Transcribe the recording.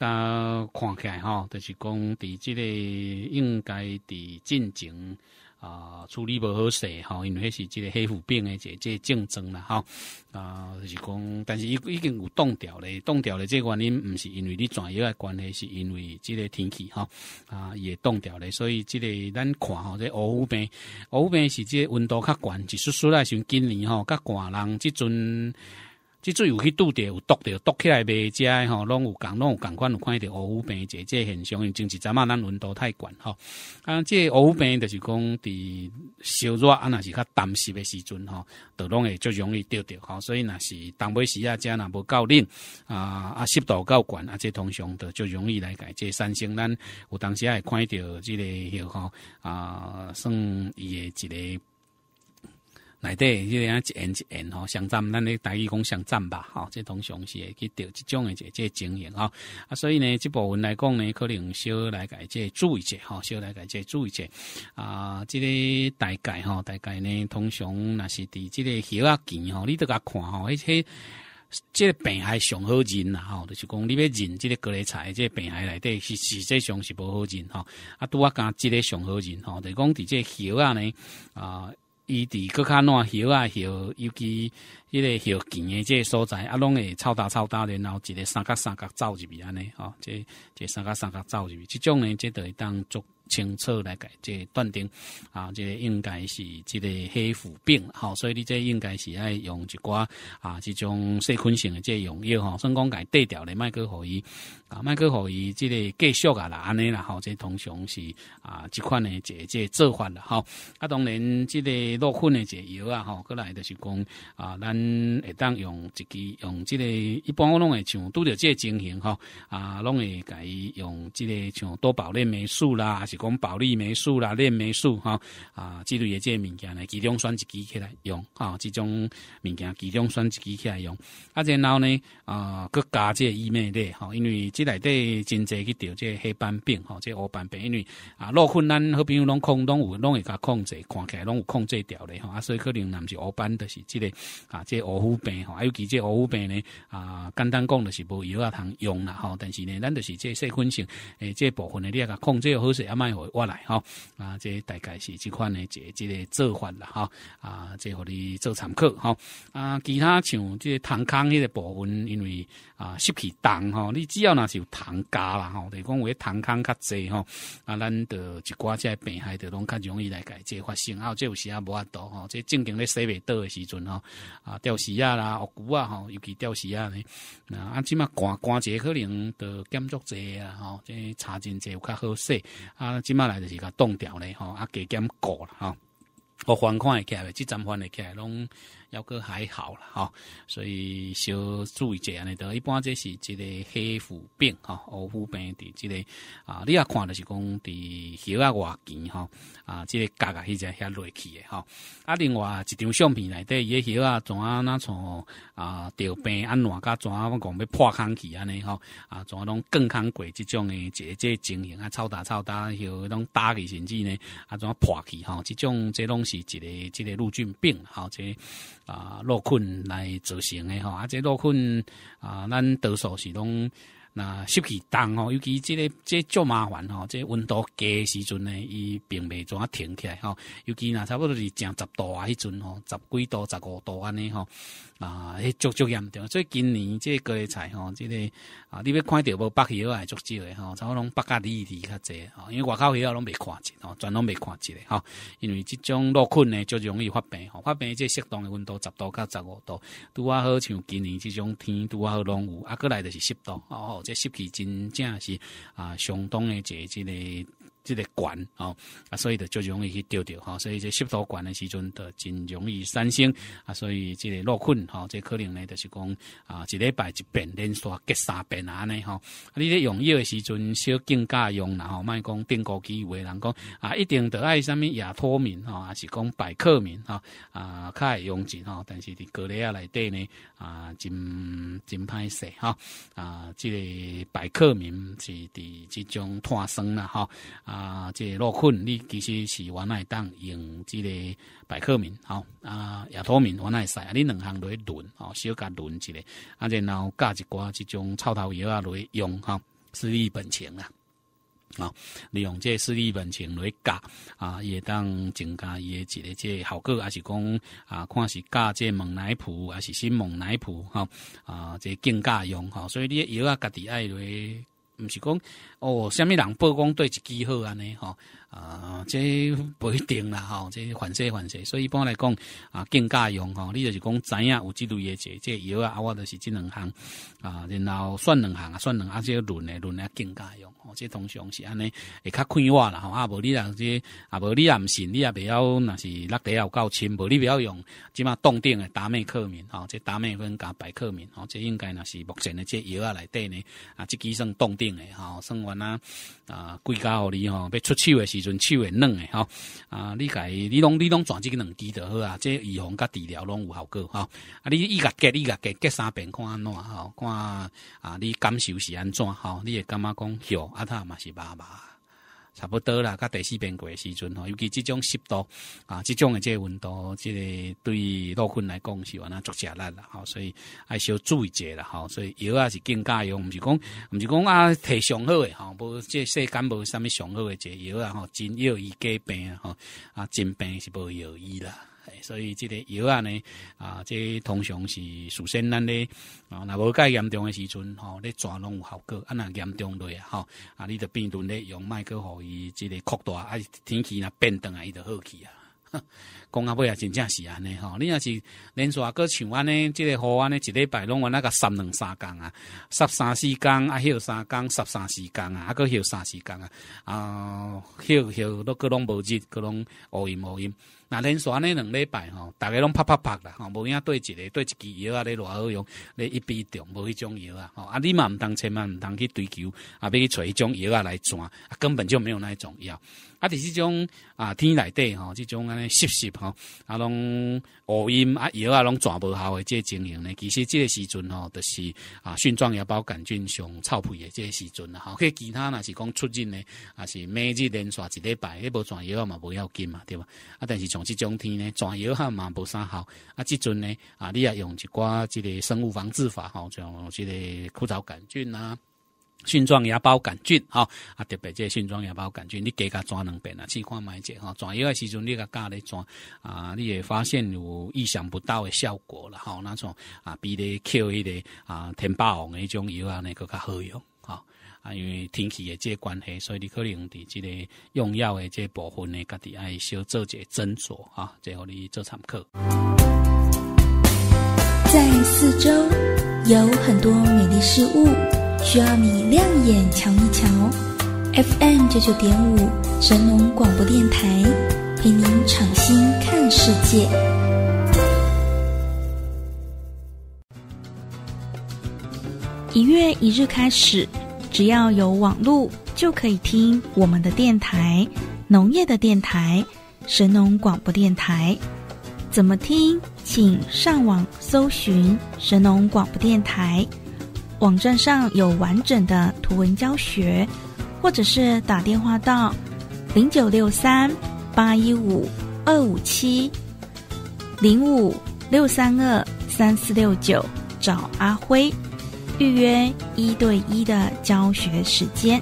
当看起来吼，就是讲伫即个应该伫进前啊处理无好势吼，因为迄是即个黑腐病诶，即即竞争啦吼啊，就是讲，但是已已经有冻掉咧，冻掉咧，即原因毋是因为你专药诶关系，是因为即个天气吼啊也冻掉咧，所以即个咱看吼，即个乌病，乌病是即个温度较悬，一出出来像今年吼较寒人即阵。即阵有去拄着有堵着，堵起来袂食吼，拢有共拢有共款，有看着乌乌病，这即现象，因经一阵仔咱温度太悬吼。啊，即乌乌病就是讲，伫烧热啊，若是较担湿的时阵吼，都拢会足容易着着吼。所以若是东北时啊，遮若无够冷啊啊，湿度够悬啊，即通常都足容易来改。即三星咱有当时也看着即个，吼啊，算伊诶一个。内底就安一沿一沿吼，上站咱咧大家讲上站吧，吼、哦，通常是会去钓即种诶，即即经营吼、啊，所以呢，即部分来讲呢，可能小来改即注意者吼，小、哦、来改即注意者啊，即、个大概吼、大概呢，通常若是伫即个小啊近吼，你都甲看吼，迄、迄即、个病害上好认啦吼，著是讲你要认即个隔离菜，即个病害内底是实际上是无好认吼。啊，拄啊讲即个上好认吼，著是讲伫即个叶啊呢啊。伊伫搁较烂和啊，和尤其迄个条件诶，即个所在，啊拢会超大超大，然后一个三角三角走入去安尼，吼，即即三角三角走入去，即种呢，即会当做。清楚来解，即断定啊，即应该是即个黑腐病，好，所以你即应该是爱用一寡啊，即种细菌性的即用药吼，算讲改对掉咧，卖克互伊，啊，卖克互伊即个继续啊啦，安尼啦，好，即通常是啊，这款的这这做法了，吼，啊，当然即个落菌的这药啊，吼，过来就是讲啊，咱会当用一支用即个一般我弄会像拄着即个情形，吼，啊，会诶，改用即个像多宝莲霉素啦，是。讲保利霉素啦、链霉素哈啊之类的这些物件呢，其中选一支起来用啊，这种物件其中选一支起来用。啊，然后呢啊，各加这疫美嘞哈，因为这内底真济去调这黑斑病哈，这黑斑病，因为啊，若困难，好朋友拢控，拢有拢会甲控制，看起来拢有控制掉吼。哈，所以可能毋是黑斑，就是这个啊，这鹅肤病哈，还有其个鹅肤病呢啊，简单讲就是无药啊通用啦哈，但是呢，咱就是这细菌性诶，这部分呢，你也甲控制好势啊嘛。我来吼，啊，这大概是即款的这个个做法啦吼，啊，这互你做参考吼。啊，其他像这痰孔迄个部分，因为啊湿气重吼，你只要是有糖加啦吼，就是讲胃糖孔较济吼，啊，咱的一寡个病害着拢较容易来解这发生，啊，这有时啊无度吼、哈，这正经咧洗袂倒的时阵吼，啊吊丝啊啦恶骨啊吼，尤其吊石啊呢啊，即码关关节可能着建筑济啊吼，这查真济有较好势啊。今嘛来就是个冻掉咧吼啊加减高了，哈。我还款会起来，即阵还会起来拢，有个还好啦吼，所以小注意者安尼多。一般这是一个黑腐病吼，黑腐病伫即个啊，你也看着是讲伫鞋啊外边吼啊，即个价格迄在遐落去的吼。啊另外一张相片内底，伊鞋啊怎啊那从啊着病安怎甲怎啊讲要破空去安尼吼啊，怎啊拢更康过即种的，即即情形啊，臭大臭大，像迄种打去甚至呢啊，怎啊破去吼？即种即拢。是一个一个陆军兵，吼，这啊落困来造成的吼，啊，这落困啊，咱多数是拢。那湿气重吼，尤其即个即足麻烦吼，即温度低时阵呢，伊并未怎啊停起来吼。尤其那差不多是正十度啊，迄阵吼，十几度、十五度安尼吼。啊，迄足足严，重。所以今年即个菜吼，即个啊，你要看到无北溪哦，足少的吼，差不多拢北加地地较济吼。因为外口溪哦拢未看只吼，全拢未看只的吼，因为即种落困呢，就容易发病。吼，发病即适当嘅温度，十度加十五度。拄啊，好像今年即种天拄啊，好拢有，啊，过来就是湿度吼。这湿气真正是啊，相当的这这类。即个管哦，啊，所以就容易去丢掉哈，所以这吸毒管的时阵，就真容易产生啊，所以即个落困哈，即可能呢就是讲啊，一礼拜一变，连续隔三变啊呢哈。你咧用药的时阵，小更加用然后卖讲变高机的人讲啊，一定得爱什么亚脱敏哈，是讲百克敏哈啊，较爱用钱哈，但是伫隔离啊内底呢啊，真真歹使哈啊，即个百克敏是伫即种碳酸啦哈啊。啊，即落款你其实是原来当用即个百克面吼，啊，亚托名原来使啊，你两行落去囤哦，小甲轮一下，啊，然后加一寡即种臭头药啊，落去用吼，私利本钱啊，好，利用这私利本钱落去教啊，也当增加伊诶一个即效果，还是讲啊，看是教即蒙奶普还是新蒙奶普吼，啊，即更加用吼，所以你药啊，家己爱落。毋是讲哦，虾米人曝光对一支好安尼吼啊，这不一定啦吼，这反射反射，所以一般来讲啊，竞价用吼，你就是讲知影有几类嘅，即即药啊，啊，或著是即两项啊，然后选两项啊，选两啊，即轮诶轮诶竞价用吼，即通常是安尼，会较快活啦吼，啊无你啊即啊无你啊毋信，你也袂晓若是落地有够深，无你袂晓用即嘛冻顶诶打美克敏吼，即打美芬加白克敏吼，即应该若是目前诶即药啊内底呢啊，即支算冻顶。生活啊啊规家伙你吼欲出手诶时阵手会软诶吼啊你家你拢你拢全即个两支著好啊即预防甲治疗拢有效果吼啊你伊甲隔你甲隔隔三遍看安怎吼看啊你感受是安怎吼你会感觉讲诺啊他嘛是麻麻差不多啦，甲第四遍过诶时阵吼，尤其即种湿度啊，即种即个温度，即个对落款来讲是哇那足食力啦，吼，所以爱是要注意一下啦，吼，所以药啊是更加用，毋是讲毋是讲啊提上好诶吼，无即个世间无啥物上好一个药啊吼，真药医假病啊吼，啊真病是无药医啦。所以这个药啊呢，啊，这通常是首先咱咧，啊，那无介严重的时阵吼，咧抓拢有效果；啊，那严重对吼，啊，你著变毒咧用麦克尔伊，这个扩大啊，天气呐变动啊，伊就好起啊。讲阿尾啊，真正是安尼吼，你若是连啊，搁像安尼，即个雨安尼一礼拜拢有，那个三两三工啊，十三四工啊，休三工，十三四工啊，啊个休三四工啊，啊，休休都搁拢无日，搁拢乌阴乌阴。连续安尼两礼拜吼，大家拢啪啪啪啦吼，无影对一个对一支药啊，你偌好用，你一笔中无迄种药啊吼，啊你嘛毋通千万毋通去追求，啊要去揣迄种药啊来转，根本就没有那一种药。啊，伫四种啊天内底吼，即种安尼湿湿吼，啊拢乌阴啊药啊拢转无效的这情形呢，其实即个时阵吼，就是啊菌状牙孢杆菌上草皮的即个时阵啦。吼，去其他若是讲出诊呢，啊是每日连续一礼拜，迄无转药嘛无要紧嘛，对吧？啊，但是从即种天呢，转药还嘛无啥效啊！即阵呢，啊，你也用一寡即个生物防治法吼，像即个枯草杆菌啊、蕈状芽孢杆菌吼，啊，特别即个蕈状芽孢杆菌，你加甲抓两遍啊？试看卖者吼，抓药的时阵你甲加咧抓，啊，你会发现有意想不到的效果了吼，那种啊，比你 Q 迄个啊天霸王迄种药啊，呢个较好用吼。啊，因为天气的这关系，所以你可能在这个用药的这部分呢，家己爱少做些斟酌啊，最后你做产科。在四周有很多美丽事物，需要你亮眼瞧一瞧。FM 九九点五，神龙广播电台，陪您敞心看世界。一月一日开始。只要有网络就可以听我们的电台，农业的电台，神农广播电台。怎么听？请上网搜寻神农广播电台，网站上有完整的图文教学，或者是打电话到零九六三八一五二五七零五六三二三四六九找阿辉。预约一对一的教学时间。